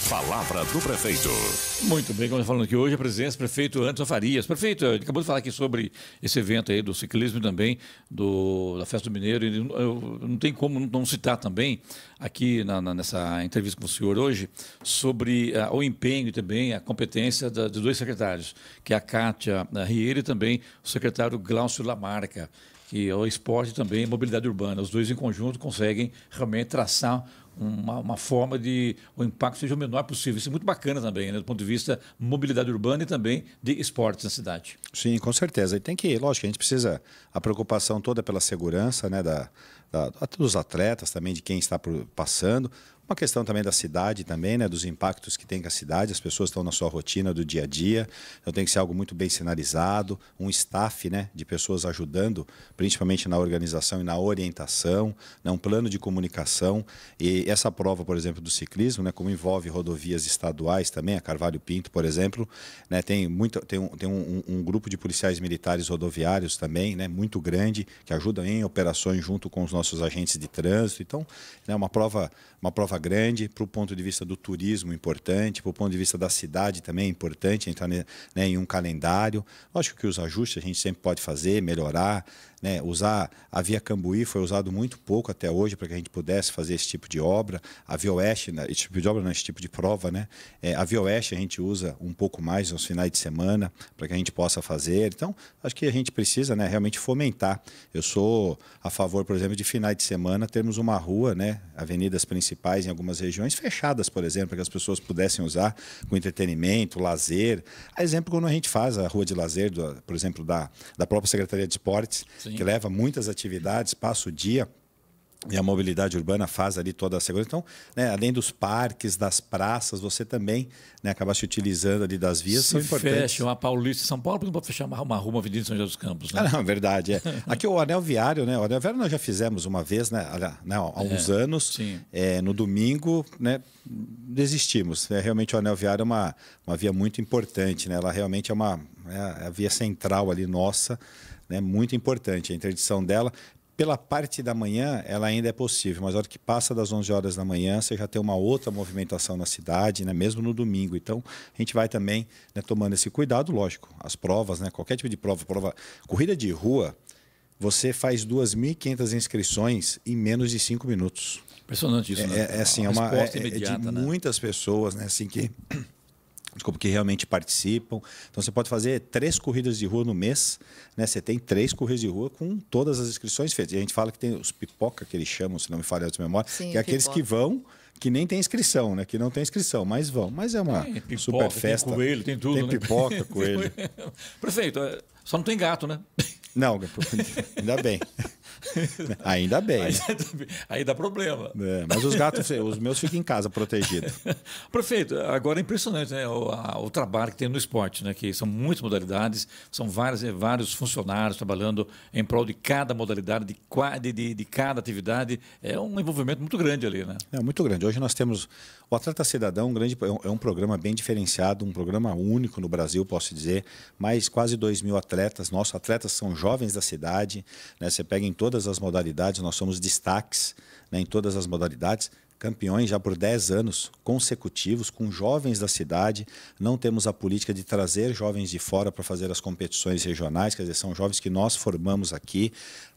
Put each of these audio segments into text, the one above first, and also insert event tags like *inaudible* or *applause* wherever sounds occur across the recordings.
palavra do prefeito. Muito bem, como falando aqui hoje, a presença do prefeito Anderson Farias. Prefeito, acabou de falar aqui sobre esse evento aí do ciclismo também, do, da Festa do Mineiro. Eu, não tem como não citar também, aqui na, na, nessa entrevista com o senhor hoje, sobre ah, o empenho e também a competência da, de dois secretários, que é a Cátia ah, Rieira e também o secretário Glaucio Lamarca que é o esporte também, mobilidade urbana. Os dois em conjunto conseguem realmente traçar uma, uma, forma de o impacto seja o menor possível. Isso é muito bacana também, né? do ponto de vista mobilidade urbana e também de esportes na cidade. Sim, com certeza. E tem que, lógico, a gente precisa a preocupação toda é pela segurança, né, da, da dos atletas também, de quem está por, passando, uma questão também da cidade também, né, dos impactos que tem com a cidade, as pessoas estão na sua rotina do dia a dia, então tem que ser algo muito bem sinalizado, um staff, né, de pessoas ajudando, principalmente na organização e na orientação, né, um plano de comunicação e essa prova, por exemplo, do ciclismo, né, como envolve rodovias estaduais também, a Carvalho Pinto, por exemplo, né, tem muito tem, um, tem um, um grupo de policiais militares rodoviários também, né, muito grande, que ajudam em operações junto com os nossos agentes de trânsito, então, né, uma prova uma prova Grande, para o ponto de vista do turismo importante, para o ponto de vista da cidade também é importante entrar né, em um calendário. Lógico que os ajustes a gente sempre pode fazer, melhorar, né? Usar a Via Cambuí foi usado muito pouco até hoje para que a gente pudesse fazer esse tipo de obra. A Via Oeste, né, esse tipo de obra, não, esse tipo de prova, né? É, a Via Oeste a gente usa um pouco mais nos finais de semana para que a gente possa fazer. Então, acho que a gente precisa né, realmente fomentar. Eu sou a favor, por exemplo, de finais de semana termos uma rua, né, avenidas principais em algumas regiões fechadas, por exemplo, para que as pessoas pudessem usar com entretenimento, lazer. A exemplo, quando a gente faz a rua de lazer, do, por exemplo, da, da própria Secretaria de Esportes, Sim Sim. que leva muitas atividades, passa o dia e a mobilidade urbana faz ali toda a segurança. Então, né, além dos parques, das praças, você também né, acaba se utilizando ali das vias, se são importantes. fecha uma Paulista São Paulo, não pode fechar uma, rua, uma avenida de São José dos Campos. Né? Ah, não, verdade. É. *laughs* Aqui o anel viário, né? O anel viário nós já fizemos uma vez, né? Há, né, há uns é, anos. É, no domingo, né? Desistimos. É, realmente o anel viário é uma, uma via muito importante, né? Ela realmente é uma é a via central ali nossa, né, muito importante. A interdição dela, pela parte da manhã, ela ainda é possível, mas a hora que passa das 11 horas da manhã, você já tem uma outra movimentação na cidade, né? mesmo no domingo. Então, a gente vai também né, tomando esse cuidado, lógico. As provas, né? qualquer tipo de prova, prova corrida de rua, você faz 2.500 inscrições em menos de 5 minutos. Impressionante isso, é, né? É, é assim, é uma, uma é, é, de né? muitas pessoas, né? Assim que *clears throat* desculpa, que realmente participam. Então você pode fazer três corridas de rua no mês, né? Você tem três corridas de rua com todas as inscrições feitas. E a gente fala que tem os pipoca que eles chamam, se não me falha a memória, Sim, que é aqueles pipoca. que vão que nem tem inscrição, né? Que não tem inscrição, mas vão. Mas é uma pipoca, super festa. Tem coelho, tem tudo. Tem né? pipoca, *laughs* coelho. Prefeito, é, só não tem gato, né? Não, *laughs* ainda bem. *laughs* *laughs* *laughs* Ainda bem. Aí, dá problema. É, mas os gatos, *laughs* os meus ficam em casa protegidos. Prefeito, agora é impressionante né? o, a, o, trabalho que tem no esporte, né? que são muitas modalidades, são vários é, vários funcionários trabalhando em prol de cada modalidade, de, de, de cada atividade. É um envolvimento muito grande ali, né? É muito grande. Hoje nós temos o Atleta Cidadão, um grande, é um é programa bem diferenciado, um programa único no Brasil, posso dizer. Mais quase 2 mil atletas, nossos atletas são jovens da cidade. Né? Você pega em todo todas as modalidades, nós somos destaques né, em todas as modalidades, campeões já por 10 anos consecutivos, com jovens da cidade. Não temos a política de trazer jovens de fora para fazer as competições regionais, quer dizer, são jovens que nós formamos aqui.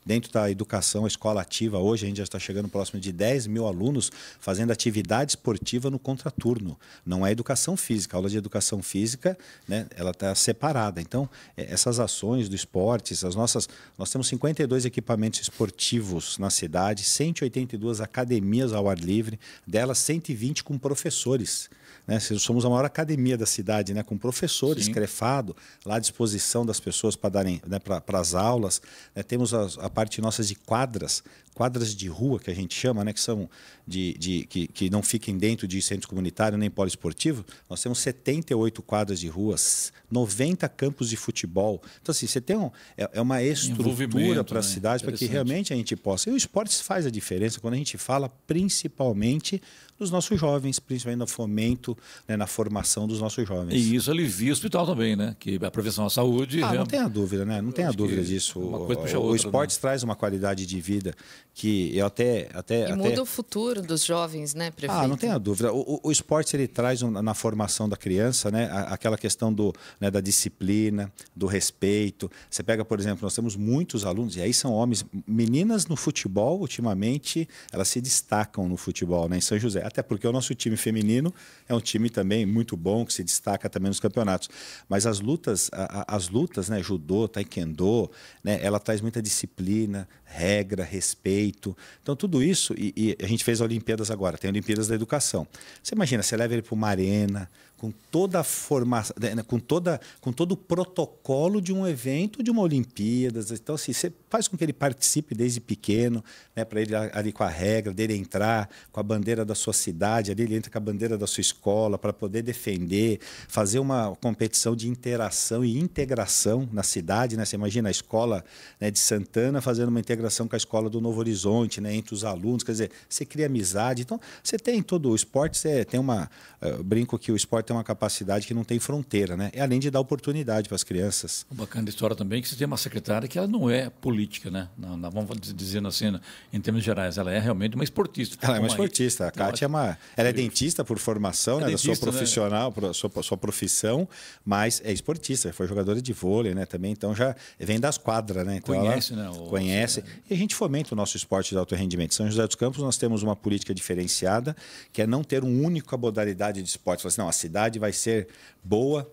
Dentro da educação, a escola ativa, hoje a gente já está chegando próximo de 10 mil alunos fazendo atividade esportiva no contraturno. Não é educação física. A aula de educação física né, ela está separada. Então, é, essas ações do esporte, as nossas. Nós temos 52 equipamentos esportivos na cidade, 182 academias ao ar livre, delas 120 com professores. Né? Somos a maior academia da cidade, né? com professores crefado lá à disposição das pessoas para darem né, para as aulas. Né? Temos a, a parte nossa de quadras, quadras de rua que a gente chama, né, que são de, de que, que não fiquem dentro de centro comunitário nem poliesportivo, nós temos 78 quadras de ruas, 90 campos de futebol. Então assim, você tem um, é, é uma estrutura para a né? cidade para que realmente a gente possa. E o esporte faz a diferença quando a gente fala principalmente dos nossos jovens, principalmente no fomento, né, na formação dos nossos jovens. E isso alivia é o hospital também, né? Que a profissão da saúde. Ah, né? não tem a dúvida, né? Não tem a dúvida disso. O, outra, o né? esporte né? traz uma qualidade de vida que eu até. até e até... muda o futuro dos jovens, né, prefeito? Ah, não tem a dúvida. O, o esporte ele traz na formação da criança, né? Aquela questão do, né, da disciplina, do respeito. Você pega, por exemplo, nós temos muitos alunos, e aí são homens, meninas no futebol, ultimamente, elas se destacam no futebol, né? Em São José até porque o nosso time feminino é um time também muito bom, que se destaca também nos campeonatos. Mas as lutas, a, a, as lutas, né, judô, taekwondo, né, ela traz muita disciplina, regra, respeito. Então, tudo isso, e, e a gente fez Olimpíadas agora, tem Olimpíadas da Educação. Você imagina, você leva ele para uma arena, com toda a formação, né, né, com, toda, com todo o protocolo de um evento, de uma Olimpíadas. Então, assim, você faz com que ele participe desde pequeno, né, para ele ali com a regra dele entrar com a bandeira da sua cidade, ali ele entra com a bandeira da sua escola para poder defender, fazer uma competição de interação e integração na cidade. Né? Você imagina a escola né, de Santana fazendo uma integração com a escola do Novo Horizonte, né, entre os alunos. Quer dizer, você cria amizade. Então, você tem todo o esporte, você tem uma. Eh, brinco que o esporte tem uma capacidade que não tem fronteira, né? É além de dar oportunidade para as crianças. Uma bacana história também que você tem uma secretária que ela não é política, né? Não, não, vamos dizer assim, né, em termos gerais, ela é realmente uma esportista. Ela é uma, esportista. A Kátia é uma. É ela é dentista por formação, é né? Dentista, da sua né? profissional, né? sua, sua profissão, mas é esportista, foi jogadora de vôlei, né? Também, então já vem das quadras, né? Então conhece, né? O... Conhece. E a gente fomenta o nosso esporte de alto rendimento. São José dos Campos, nós temos uma política diferenciada, que é não ter um único modalidade de esporte. Assim, não, a cidade modalidade vai ser boa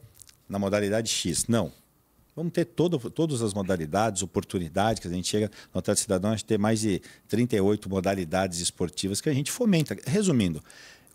na modalidade X. Não. Vamos ter todo, todas as modalidades, oportunidades que a gente chega no Hotel Cidadão, a gente tem mais de 38 modalidades esportivas que a gente fomenta. Resumindo,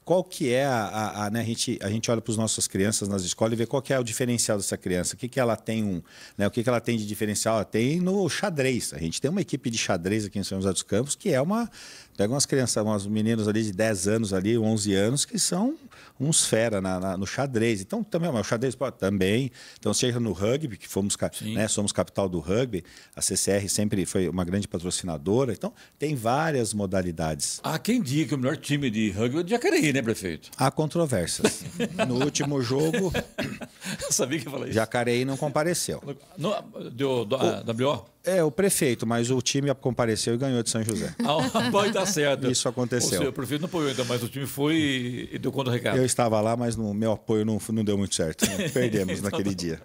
qual que é a. a, a, né, a gente, a gente olha para as nossas crianças nas escolas e vê qual que é o diferencial dessa criança. O que, que ela tem um, né, o que, que ela tem de diferencial? Ela tem no xadrez. A gente tem uma equipe de xadrez aqui em São José dos Campos que é uma Pega umas crianças, umas meninos ali de 10 anos, ali, 11 anos, que são uns fera na, na, no xadrez. Então, também, o xadrez pô, também. Então, seja no rugby, que fomos, né, somos capital do rugby, a CCR sempre foi uma grande patrocinadora. Então, tem várias modalidades. Há quem diga que o melhor time de rugby é o Jacareí, né, prefeito? Há controvérsias. *laughs* no último jogo. Eu sabia que ia falar isso. Jacareí não compareceu. No, deu do, o, WO? É, o prefeito, mas o time compareceu e ganhou de São José. *laughs* Ah, pode dar certo. Isso aconteceu. o prefeito não apoiou ainda, mas o time foi e deu conta do recado. Eu estava lá, mas no meu apoio não, não deu muito certo. *laughs* Perdemos então, naquele tá dia.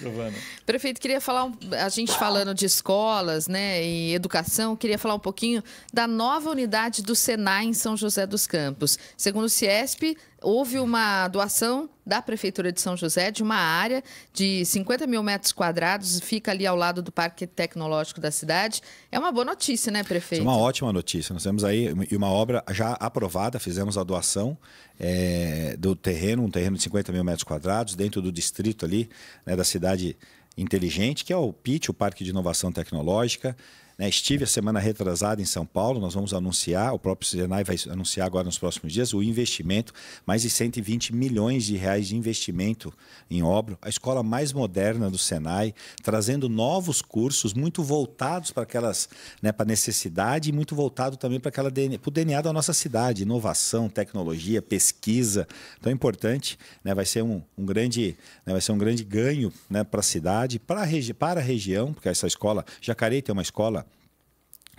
Giovana. Prefeito, queria falar, a gente falando de escolas né, e educação, queria falar um pouquinho da nova unidade do Senai em São José dos Campos. Segundo o Ciesp, houve uma doação da Prefeitura de São José de uma área de 50 mil metros quadrados, fica ali ao lado do Parque Tec tecnológico da cidade. É uma boa notícia, né, é prefeito? É uma ótima notícia. Nós temos aí uma obra já aprovada, fizemos a doação é, do terreno, um terreno de 50 mil metros quadrados, dentro do distrito ali, né, da cidade inteligente, que é o PIT, o Parque de Inovação Tecnológica. Né? Estive a semana retrasada em São Paulo, nós vamos anunciar, o próprio Senai vai anunciar agora nos próximos dias o investimento, mais de 120 milhões de reais de investimento em obra, a escola mais moderna do Senai, trazendo novos cursos muito voltados para aquelas, né, para necessidade e muito voltado também para aquela DNA, para o DNA da nossa cidade, inovação, tecnologia, pesquisa, tão é importante, né? Vai ser um, um grande, né, vai ser um grande ganho, né, para a cidade, para a, regi para a região, porque essa escola Jacareí tem uma escola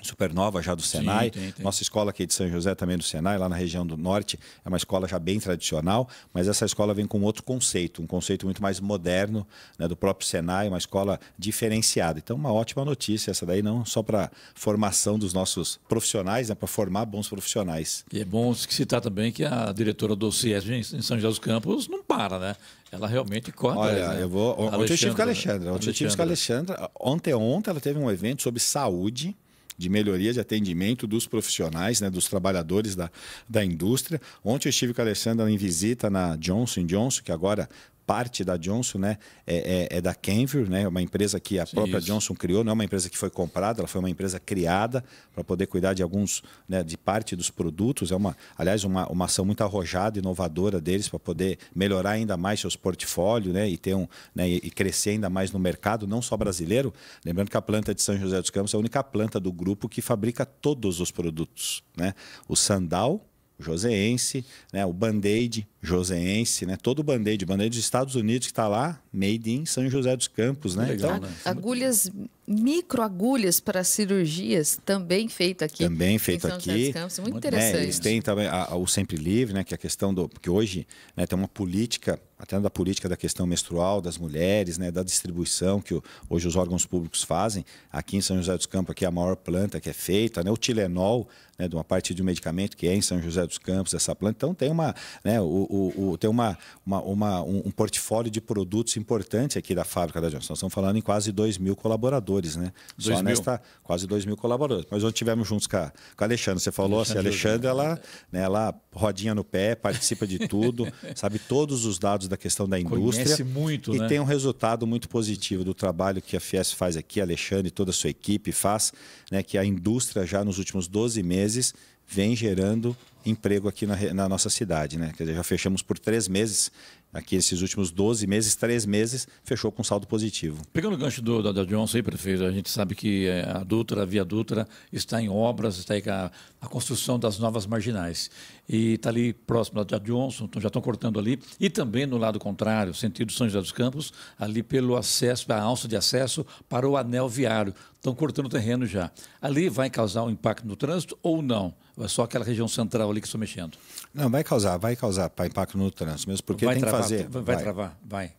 Supernova já do Senai, Sim, tem, tem. nossa escola aqui é de São José também é do Senai, lá na região do Norte, é uma escola já bem tradicional, mas essa escola vem com outro conceito, um conceito muito mais moderno né, do próprio Senai, uma escola diferenciada. Então, uma ótima notícia essa daí, não só para formação dos nossos profissionais, né, para formar bons profissionais. E é bom citar também que a diretora do CIES em São José dos Campos não para, né? Ela realmente corta. Olha, né? eu vou. Ontem eu estive com a Alexandra. Ontem eu estive com a Alexandra. Ontem, ontem ela teve um evento sobre saúde de melhoria de atendimento dos profissionais, né, dos trabalhadores da, da indústria. Ontem eu estive com a Alessandra em visita na Johnson Johnson, que agora parte da Johnson né, é, é, é da Kenvir, né, é uma empresa que a própria Isso. Johnson criou, não é uma empresa que foi comprada, ela foi uma empresa criada para poder cuidar de alguns, né, de parte dos produtos. É uma, aliás, uma, uma ação muito arrojada, inovadora deles para poder melhorar ainda mais seus portfólios né, e, ter um, né, e crescer ainda mais no mercado, não só brasileiro. Lembrando que a planta de São José dos Campos é a única planta do grupo que fabrica todos os produtos. Né? O sandal, joseense, né? o Band-Aid joseense, né? todo o Band-Aid, Band-Aid dos Estados Unidos que está lá, made in São José dos Campos. Né? Legal, então, né? Agulhas microagulhas para cirurgias, também feito aqui. Também feito aqui. Campos, muito, muito interessante. Né, eles têm também a, a, o Sempre Livre, né, que é a questão do. Porque hoje né, tem uma política, até da política da questão menstrual, das mulheres, né, da distribuição que o, hoje os órgãos públicos fazem. Aqui em São José dos Campos, aqui é a maior planta que é feita, né, o Tilenol, né, de uma parte de um medicamento que é em São José dos Campos, essa planta. Então tem, uma, né, o, o, o tem uma, uma, uma um, um portfólio de produtos importante aqui da fábrica da Johnson. Estamos falando em quase 2 mil colaboradores colaboradores, né? Dois Só mil. nesta, quase 2 mil colaboradores. Mas onde tivemos juntos com a, com a Alexandre. Você falou assim, a Alexandre, ela, né, ela rodinha no pé, participa de tudo, *laughs* sabe todos os dados da questão da indústria. Conhece muito, E né? tem um resultado muito positivo do trabalho que a Fies faz aqui, a Alexandre e toda a sua equipe faz, né? Que a indústria já nos últimos 12 meses vem gerando emprego aqui na, na, nossa cidade, né? Quer dizer, já fechamos por três meses aqui esses últimos 12 meses, 3 meses, fechou com saldo positivo. Pegando o gancho do, da, Johnson aí, prefeito, a gente sabe que é, a Dutra, a Via Dutra, está em obras, está aí a, a construção das novas marginais. E está ali próximo da Johnson, então já estão cortando ali. E também no lado contrário, sentido São José dos Campos, ali pelo acesso, a alça de acesso para o anel viário estão cortando o terreno já. Ali vai causar um impacto no trânsito ou não? Ou é só aquela região central ali que estão mexendo? Não, vai causar, vai causar impacto no trânsito mesmo, porque vai tem travar, que fazer. Vai, vai, vai travar, vai.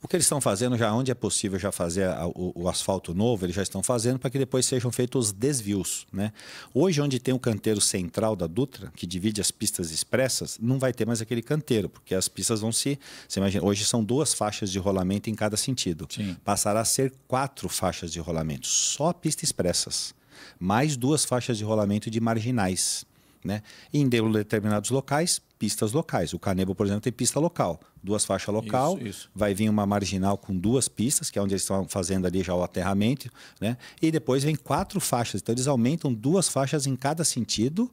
O que eles estão fazendo já, onde é possível já fazer a, o, o, asfalto novo, eles já estão fazendo para que depois sejam feitos os desvios. Né? Hoje, onde tem o canteiro central da Dutra, que divide as pistas expressas, não vai ter mais aquele canteiro, porque as pistas vão se. Você imagina, hoje são duas faixas de rolamento em cada sentido. Sim. Passará a ser quatro faixas de rolamento, só pista expressas. Mais duas faixas de rolamento de marginais. Né? Em determinados locais, pistas locais. O Canebo, por exemplo, tem pista local, duas faixas local, isso, isso. vai vir uma marginal com duas pistas, que é onde eles estão fazendo ali já o aterramento, né? E depois vem quatro faixas. Então eles aumentam duas faixas em cada sentido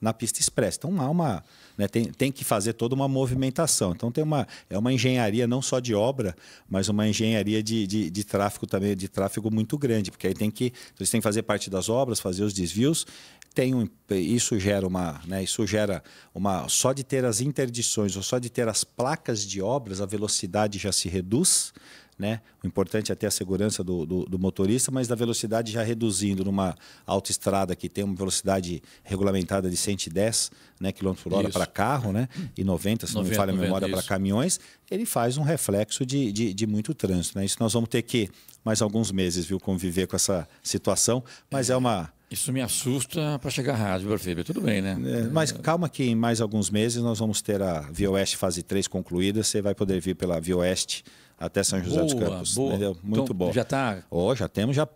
na pista expressa. Então há uma. Né, tem, tem que fazer toda uma movimentação. Então tem uma, é uma engenharia não só de obra, mas uma engenharia de, de, de tráfego também, de tráfego muito grande, porque aí tem que. Vocês então, têm que fazer parte das obras, fazer os desvios. Tem um, isso gera uma. Né, isso gera uma. Só de ter as interdições ou só de ter as placas de obras, a velocidade já se reduz. Né? O importante é ter a segurança do, do, do, motorista, mas da velocidade já reduzindo numa autoestrada que tem uma velocidade regulamentada de 110 né, km por hora para carro né? e 90, se 90, não me falha a memória, para caminhões, ele faz um reflexo de, de, de muito trânsito. Né? Isso nós vamos ter que, mais alguns meses, viu, conviver com essa situação, mas é, é uma. Isso me assusta para chegar à rádio, Perfeito. Tudo bem, né? É, mas calma que em mais alguns meses nós vamos ter a Via Oeste Fase 3 concluída. Você vai poder vir pela Via Oeste até São José boa, dos Campos. Boa. Entendeu? Muito então, bom. Já está. Ó, oh, já temos já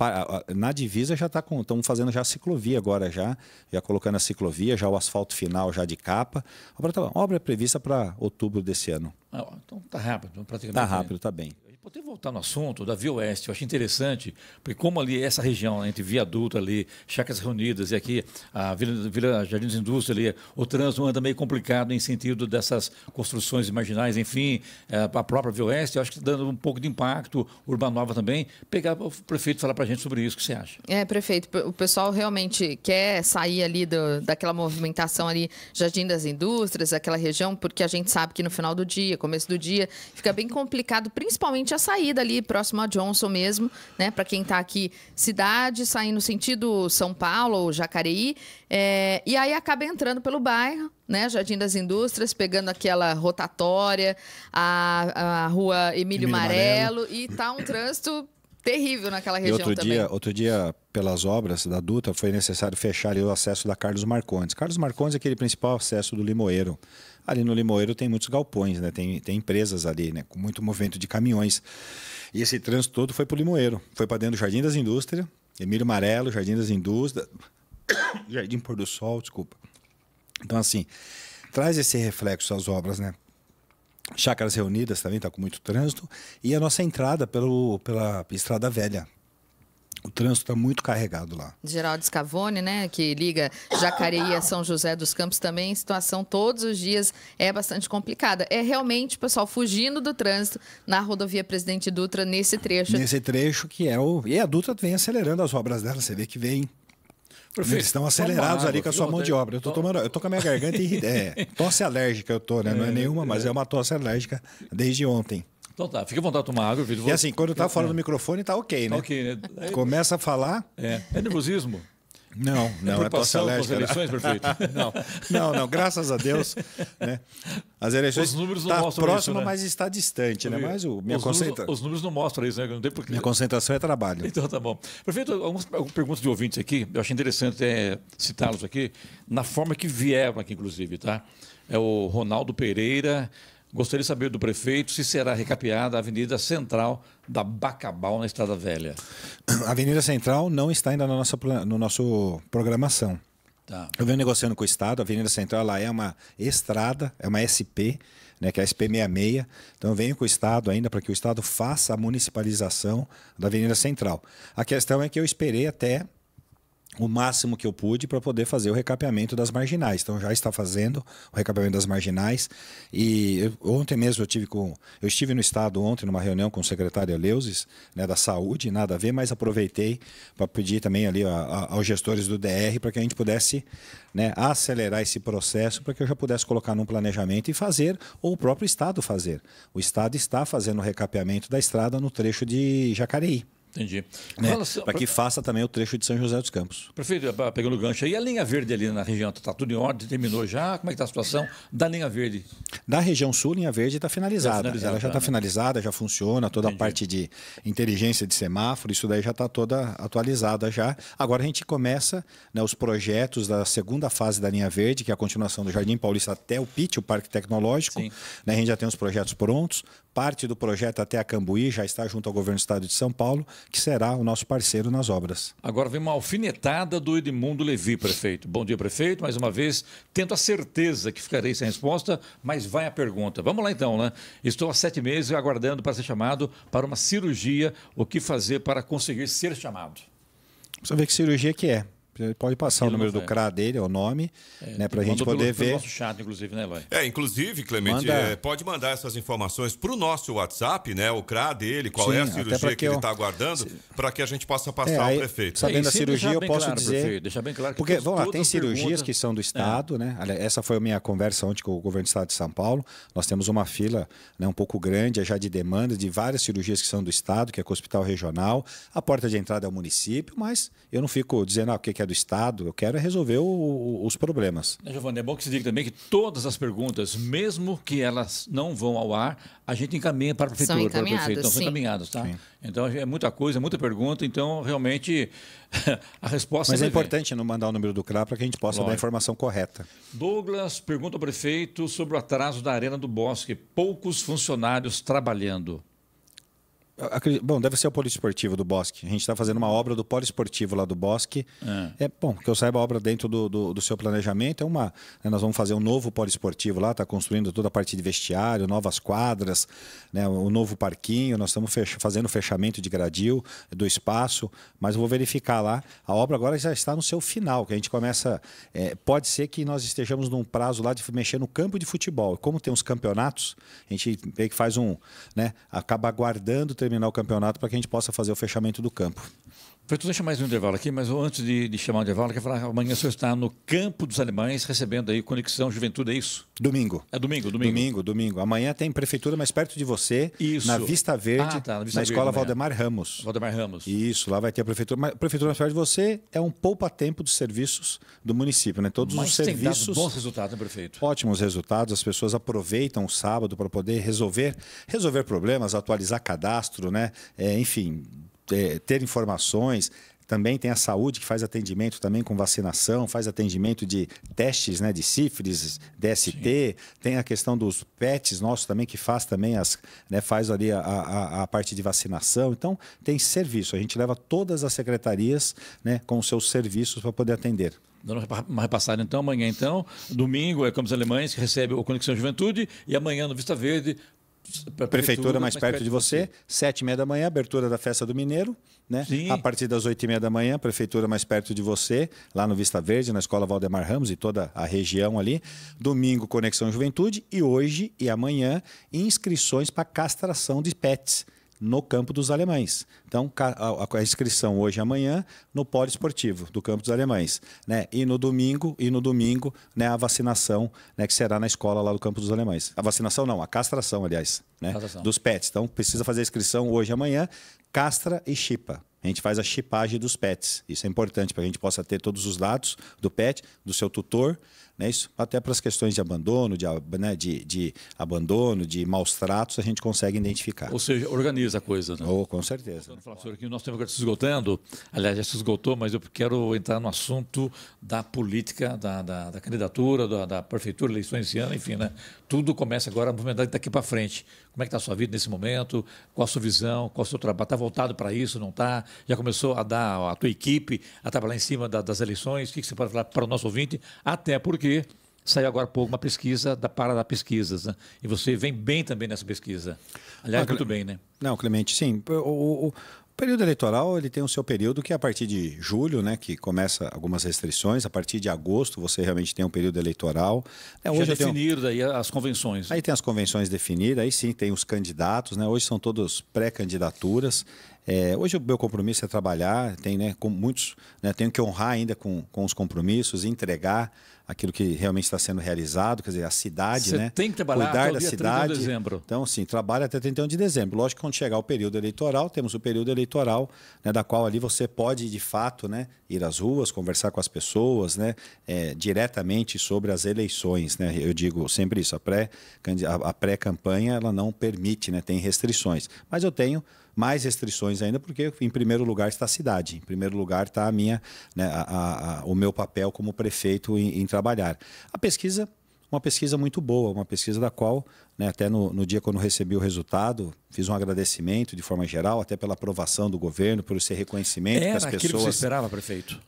na divisa já está com, estamos fazendo já ciclovia agora já, já colocando a ciclovia, já o asfalto final já de capa. A obra, tá, obra é prevista para outubro desse ano. Ah, então tá rápido, praticamente. Tá rápido, tá bem. Poder voltar no assunto da Via Oeste, eu acho interessante, porque como ali é essa região né, entre viaduto ali, chacas Reunidas e aqui a Vila, Vila Jardim das Indústrias ali, o trânsito anda meio complicado em sentido dessas construções marginais, enfim, é, a própria Via Oeste, eu acho que tá dando um pouco de impacto, Urbanova também, pegar o prefeito falar para a gente sobre isso, o que você acha? É, prefeito, o pessoal realmente quer sair ali do, daquela movimentação ali, Jardim das Indústrias, aquela região, porque a gente sabe que no final do dia, começo do dia, fica bem complicado, principalmente a saída ali, próximo a Johnson mesmo, né? Para quem está aqui, cidade, saindo sentido São Paulo ou Jacareí. É, e aí acaba entrando pelo bairro, né? Jardim das Indústrias, pegando aquela rotatória, a, a rua Emílio, Emílio Marelo, Marelo, e tá um trânsito terrível naquela região e outro também. Dia, outro dia, pelas obras da Duta foi necessário fechar o acesso da Carlos Marcondes. Carlos Marcondes é aquele principal acesso do Limoeiro ali no Limoeiro tem muitos galpões, né? Tem, tem empresas ali, né? Com muito movimento de caminhões. E esse trânsito todo foi para o Limoeiro. Foi para dentro do Jardim das Indústrias, Emílio Amarelo, Jardim das Indústrias, *coughs* Jardim Pôr do Sol, desculpa. Então, assim, traz esse reflexo às obras, né? Chácaras Reunidas também está com muito trânsito. E a nossa entrada pelo, pela Estrada Velha, o trânsito está muito carregado lá. Geraldo Scavone, né, que liga Jacareí a São José dos Campos, também situação todos os dias é bastante complicada. É realmente, pessoal, fugindo do trânsito na rodovia Presidente Dutra nesse trecho. Nesse trecho que é o... E a Dutra vem acelerando as obras dela, você vê que vem Prefeito, Eles estão acelerados ali com a sua mão de obra. Eu tô, tomando, eu tô com a minha garganta e é, *laughs* tosse alérgica eu tô, né? Não é, é nenhuma, mas é. é uma tosse alérgica desde ontem. Então tá, fica à vontade de tomar água, filho. Vou... E assim, quando tá fora do é. microfone, tá ok, né? Tá ok, né? Aí... Começa a falar. É, é nervosismo. Não, não, é, é tosse alérgica. Né? eleições, perfeito *laughs* Não. não, não, graças a Deus. Né? As eleições estão tá próximas, né? mas está distante, né? Mas o, minha os, concentra... números, os números não mostram isso, né? Não tem porque... Minha concentração é trabalho. Então tá bom. Prefeito, algumas perguntas de ouvintes aqui, eu achei interessante é, citá-los aqui, na forma que vieram aqui, inclusive, tá? É o Ronaldo Pereira, Gostaria de saber do prefeito se será recapeada a Avenida Central da Bacabal na Estrada Velha. *clears throat* A Avenida Central não está ainda na nossa no nosso programação. Tá. Eu venho negociando com o Estado, a Avenida Central ela é uma estrada, é uma SP, né, que é a SP66. Então eu venho com o Estado ainda para que o Estado faça a municipalização da Avenida Central. A questão é que eu esperei até o máximo que eu pude para poder fazer o recapeamento das marginais. Então já está fazendo o recapeamento das marginais e eu, ontem mesmo eu tive com eu estive no estado ontem numa reunião com o secretário Eleusis, né, da saúde, nada a ver, mas aproveitei para pedir também ali a, a, aos gestores do DR para que a gente pudesse, né, acelerar esse processo para que eu já pudesse colocar num planejamento e fazer ou o próprio estado fazer. O estado está fazendo o recapeamento da estrada no trecho de Jacareí. Entendi. Né? Para que faça também o trecho de São José dos Campos. Prefeito, é, pegando o gancho aí, a linha verde ali na região está tá tudo em ordem, terminou já? Como é que está a situação da linha verde? Da região sul, linha verde está finalizada. Tá finalizada. Ela já está né? finalizada, já funciona, toda Entendi. a parte de inteligência de semáforo, isso daí já está toda atualizada já. Agora a gente começa né, os projetos da segunda fase da linha verde, que é a continuação do Jardim Paulista até o PIT, o Parque Tecnológico. Né, a gente já tem os projetos prontos, parte do projeto até a Cambuí, já está junto ao governo do estado de São Paulo, que será o nosso parceiro nas obras. Agora vem uma alfinetada do Edmundo Levi, prefeito. Bom dia, prefeito. Mais uma vez, tento a certeza que ficarei sem resposta, mas vai a pergunta. Vamos lá então, né? Estou há sete meses aguardando para ser chamado para uma cirurgia. O que fazer para conseguir ser chamado? Precisa ver que cirurgia que é pode passar Aquilo, o número do CRA dele, o nome, é, né, para a gente poder pelo, ver. Pelo nosso chat, inclusive, né, Eloy? É, inclusive, Clemente, Manda... é, pode mandar essas informações para o nosso WhatsApp, né, o CRA dele, qual Sim, é a cirurgia que eu... ele está aguardando, para que a gente possa passar é, ao prefeito. Sabendo a cirurgia, eu posso claro, dizer... bem claro que Porque, vamos lá, tem cirurgias pergunta... que são do é. Estado, né? Essa foi a minha conversa ontem com o governo do Estado de São Paulo. Nós temos uma fila né, um pouco grande já de demanda de várias cirurgias que são do Estado, que é com o hospital regional. A porta de entrada é o município, mas eu não fico dizendo ah, o que é do Estado, eu quero é resolver o, os problemas. Né, Giovanni, é bom que se diga também que todas as perguntas, mesmo que elas não vão ao ar, a gente encaminha para a prefeitura, são encaminhadas, para o prefeito. Então, são encaminhadas, tá? Sim. Então é muita coisa, é muita pergunta, então realmente *laughs* a resposta Mas é, é importante não mandar o número do CRA para que a gente possa Lógico. dar a informação correta. Douglas pergunta ao prefeito sobre o atraso da Arena do Bosque. Poucos funcionários trabalhando. Acredito, bom, deve ser o poliesportivo do Bosque. A gente está fazendo uma obra do poliesportivo lá do Bosque. É, é bom, que eu saiba a obra dentro do, do, do seu planejamento. É uma, né, nós vamos fazer um novo poliesportivo lá, está construindo toda a parte de vestiário, novas quadras, né, o novo parquinho. Nós estamos fech fazendo fechamento de gradil do espaço, mas eu vou verificar lá. A obra agora já está no seu final, que a gente começa. É, pode ser que nós estejamos num prazo lá de mexer no campo de futebol. Como tem uns campeonatos, a gente meio que faz um. Né, acaba aguardando, terminar o campeonato para que a gente possa fazer o fechamento do campo. Feito, deixa mais um intervalo aqui, mas antes de, de chamar o intervalo, quero falar, amanhã o senhor está no Campo dos Alemães recebendo aí Conexão Juventude, é isso? Domingo. É domingo, domingo. Domingo, domingo. Amanhã tem Prefeitura, mais perto de você, isso. na Vista Verde, ah, tá, na, Vista na Verde, Escola amanhã. Valdemar Ramos. Valdemar Ramos. Isso, lá vai ter a Prefeitura. Mas, a Prefeitura perto de você é um poupa-tempo dos serviços do município, né? Todos mas os serviços... Tem bons resultados, né, prefeito? Ótimos resultados, as pessoas aproveitam o sábado para poder resolver, resolver problemas, atualizar cadastro, né? É, enfim, é, ter informações. Também tem a saúde que faz atendimento também com vacinação, faz atendimento de testes né, de sífilis, DST, Sim. tem a questão dos PETs nossos também que faz também as, né, faz ali a, a, a, parte de vacinação. Então, tem serviço. A gente leva todas as secretarias né, com os seus serviços para poder atender. Dando uma repassada então, amanhã então, domingo é Campos Alemães que recebe o Conexão Juventude e amanhã no Vista Verde prefeitura, prefeitura mais, mais perto, perto, de você, sete e meia da manhã, abertura da festa do Mineiro, né? Sim. A partir das oito e meia da manhã, prefeitura mais perto de você, lá no Vista Verde, na Escola Valdemar Ramos e toda a região ali. Domingo, Conexão Juventude e hoje e amanhã, inscrições para castração de pets no campo dos alemães. Então, a inscrição hoje e amanhã no polo esportivo do campo dos alemães. Né? E no domingo, e no domingo, né, a vacinação, né, que será na escola lá do campo dos alemães. A vacinação não, a castração, aliás, né? Castração. Dos pets. Então, precisa fazer a inscrição hoje e amanhã, castra e chipa. A gente faz a chipagem dos pets. Isso é importante para a gente possa ter todos os dados do pet, do seu tutor, é Isso até para as questões de abandono, de, né, de, de, abandono, de maus tratos, a gente consegue identificar. Ou seja, organiza a coisa, né? Oh, com certeza. Né? Falar, aqui, o nosso tempo agora se esgotando, aliás, já se esgotou, mas eu quero entrar no assunto da política, da, da, da candidatura, da, da, prefeitura, eleições esse ano, enfim, né? Tudo começa agora a movimentar daqui para frente. Como é que está a sua vida nesse momento? Qual a sua visão? Qual o seu trabalho? Está voltado para isso, não está? Já começou a dar a tua equipe a trabalhar em cima da, das eleições? O que, que você pode falar para o nosso ouvinte? Até porque porque saiu agora há pouco uma pesquisa da Parada Pesquisas, né? e você vem bem também nessa pesquisa. Aliás, ah, muito bem, né? Não, Clemente, sim. O, o, o, período eleitoral ele tem o seu período que é a partir de julho, né, que começa algumas restrições. A partir de agosto você realmente tem um período eleitoral. É, hoje Já definiram daí as convenções. Né? Aí tem as convenções definidas, aí sim tem os candidatos, né? Hoje são todos pré-candidaturas. É, hoje o meu compromisso é trabalhar, tem, né, com muitos, né, tenho que honrar ainda com, com os compromissos, entregar aquilo que realmente está sendo realizado, quer dizer, a cidade, Você né? Tem que trabalhar cuidar até o da cidade. 31 de dezembro. Então, sim, trabalha até 31 de dezembro. Lógico que quando chegar o período eleitoral, temos o período eleitoral, né, da qual ali você pode, de fato, né, ir às ruas, conversar com as pessoas, né, é, diretamente sobre as eleições, né? Eu digo sempre isso, a pré a pré-campanha ela não permite, né, tem restrições. Mas eu tenho mais restrições ainda, porque em primeiro lugar está a cidade, em primeiro lugar está a minha, né, a, a, a, o meu papel como prefeito em, em trabalhar trabalhar. A pesquisa, uma pesquisa muito boa, uma pesquisa da qual, né, até no, no, dia quando recebi o resultado, fiz um agradecimento de forma geral, até pela aprovação do governo, por esse reconhecimento Era das pessoas. Era aquilo que você esperava, prefeito?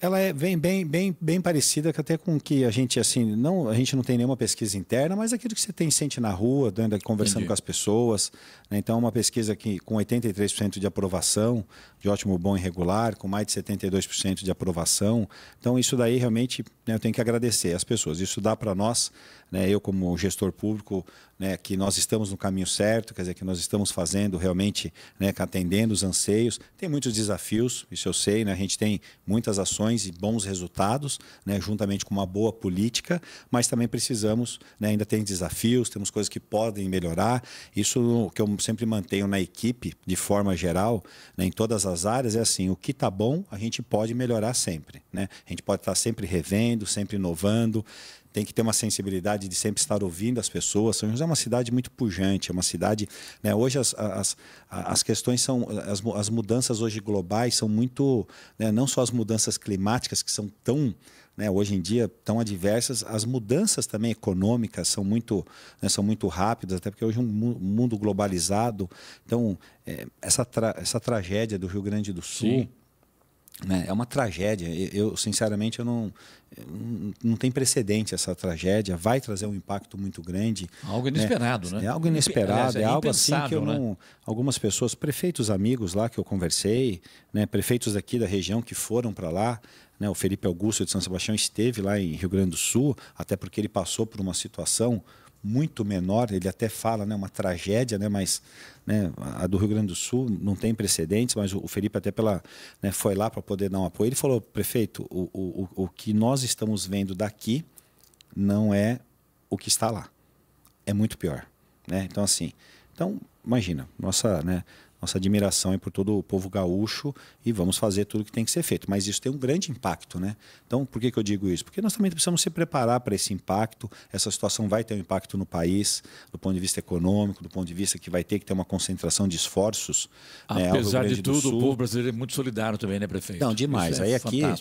ela é bem, bem, bem, bem parecida até com que a gente assim não a gente não tem nenhuma pesquisa interna, mas aquilo que você tem sente na rua, dando, conversando Entendi. com as pessoas. Né? Então, é uma pesquisa que com 83% de aprovação, de ótimo, bom e regular, com mais de 72% de aprovação. Então, isso daí realmente né, eu tenho que agradecer às pessoas. Isso dá para nós, né, eu como gestor público, né, que nós estamos no caminho certo, quer dizer, que nós estamos fazendo realmente, né, atendendo os anseios. Tem muitos desafios, isso eu sei, né, a gente tem muitas ações e bons resultados, né, juntamente com uma boa política, mas também precisamos, né, ainda tem desafios, temos coisas que podem melhorar. Isso que eu sempre mantenho na equipe, de forma geral, né, em todas as áreas, é assim: o que está bom, a gente pode melhorar sempre. Né? A gente pode estar tá sempre revendo, sempre inovando, tem que ter uma sensibilidade de sempre estar ouvindo as pessoas. São José é uma cidade muito pujante, é uma cidade. Né, hoje as, as, as questões são. As, as mudanças hoje globais são muito. Né, não só as mudanças climáticas, que são tão. Né, hoje em dia tão adversas, as mudanças também econômicas são muito, né, são muito rápidas, até porque hoje é um mundo globalizado. Então, é, essa, tra essa tragédia do Rio Grande do Sul. Sim né, é uma tragédia. Eu, sinceramente, eu não, não tem precedente essa tragédia. Vai trazer um impacto muito grande. Algo né? inesperado, né? né? É algo inesperado, é, é algo assim que eu né? não. Né? Algumas pessoas, prefeitos amigos lá que eu conversei, né? prefeitos aqui da região que foram para lá, né? o Felipe Augusto de São Sebastião esteve lá em Rio Grande do Sul, até porque ele passou por uma situação muito menor, ele até fala, né, uma tragédia, né, mas né, a do Rio Grande do Sul não tem precedentes, mas o Felipe até pela, né, foi lá para poder dar um apoio. Ele falou, prefeito, o, o, o que nós estamos vendo daqui não é o que está lá. É muito pior. Né? Então, assim, então, imagina, nossa, né, nossa admiração é por todo o povo gaúcho e vamos fazer tudo o que tem que ser feito. Mas isso tem um grande impacto, né? Então, por que, que eu digo isso? Porque nós também precisamos se preparar para esse impacto. Essa situação vai ter um impacto no país, do ponto de vista econômico, do ponto de vista que vai ter que ter uma concentração de esforços. Né? Apesar né, de tudo, o povo brasileiro é muito solidário também, né, prefeito? Não, demais. É Aí aqui, né?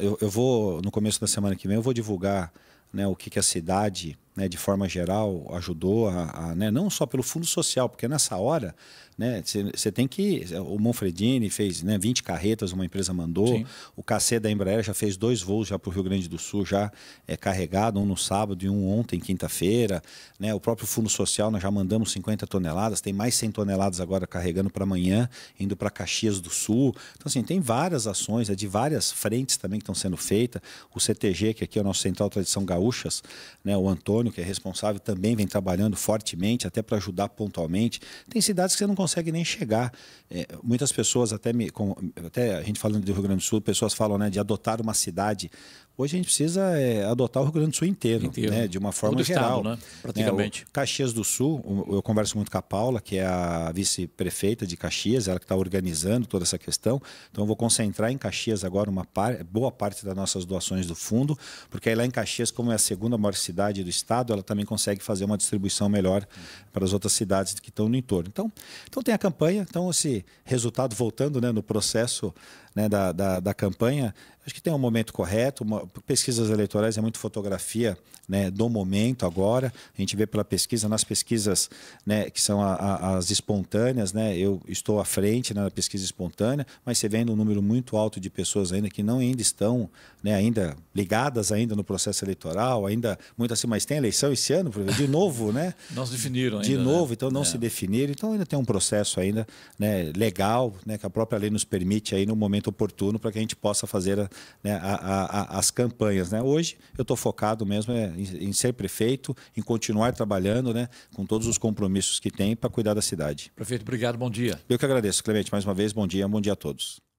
eu, eu vou, no começo da semana que vem, eu vou divulgar né, o que, que a cidade, né, de forma geral, ajudou, a, a né, não só pelo fundo social, porque nessa hora né? Você tem que. O Monfredini fez né, 20 carretas, uma empresa mandou. Sim. O KC da Embraer já fez dois voos já para o Rio Grande do Sul, já é carregado, um no sábado e um ontem, quinta-feira. Né? O próprio Fundo Social, nós já mandamos 50 toneladas, tem mais 100 toneladas agora carregando para amanhã, indo para Caxias do Sul. Então, assim, tem várias ações, é de várias frentes também que estão sendo feitas. O CTG, que aqui é o nosso Central Tradição Gaúchas, né? o Antônio, que é responsável, também vem trabalhando fortemente, até para ajudar pontualmente. Tem cidades que você não consegue consegue nem chegar. É, muitas pessoas, até, me, com, até a gente falando do Rio Grande do Sul, pessoas falam né, de adotar uma cidade Hoje a gente precisa é, adotar o Rio Grande do Sul inteiro, inteiro. Né? de uma forma Todo geral. Estado, né? né praticamente. Né? Caxias do Sul, eu converso muito com a Paula, que é a vice-prefeita de Caxias, ela que está organizando toda essa questão. Então eu vou concentrar em Caxias agora uma par... boa parte das nossas doações do fundo, porque aí lá em Caxias, como é a segunda maior cidade do estado, ela também consegue fazer uma distribuição melhor para as outras cidades que estão no entorno. Então, então tem a campanha, então esse resultado voltando né, no processo né, da, da, da, campanha, acho que tem um momento correto. Uma, pesquisas eleitorais é muito fotografia né, do momento agora. A gente vê pela pesquisa, nas pesquisas né, que são a, a, as espontâneas, né, eu estou à frente né, na pesquisa espontânea, mas você vendo um número muito alto de pessoas ainda que não ainda estão né, ainda ligadas ainda no processo eleitoral, ainda muito assim, mas tem eleição esse ano, de novo, né? *laughs* Não se definiram ainda. De né? novo, né? então não é. se definiram. Então ainda tem um processo ainda né, legal, né, que a própria lei nos permite aí no momento momento oportuno para que a gente possa fazer né, a, a, as campanhas. Né? Hoje eu estou focado mesmo é, em, em, ser prefeito, em continuar trabalhando né, com todos os compromissos que tem para cuidar da cidade. Prefeito, obrigado, bom dia. Eu que agradeço, Clemente, mais uma vez, bom dia, bom dia a todos.